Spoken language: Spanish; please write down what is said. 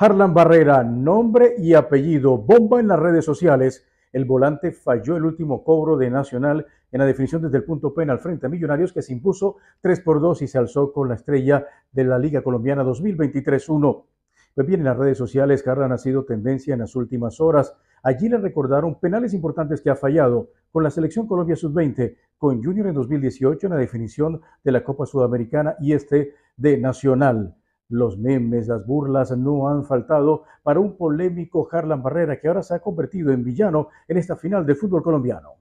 Harlan Barrera, nombre y apellido, bomba en las redes sociales. El volante falló el último cobro de Nacional en la definición desde el punto penal frente a Millonarios que se impuso 3 por 2 y se alzó con la estrella de la Liga Colombiana 2023-1. Pues bien, en las redes sociales Harlan ha sido tendencia en las últimas horas. Allí le recordaron penales importantes que ha fallado con la selección Colombia Sub-20, con Junior en 2018 en la definición de la Copa Sudamericana y este de Nacional. Los memes, las burlas no han faltado para un polémico Harlan Barrera que ahora se ha convertido en villano en esta final de fútbol colombiano.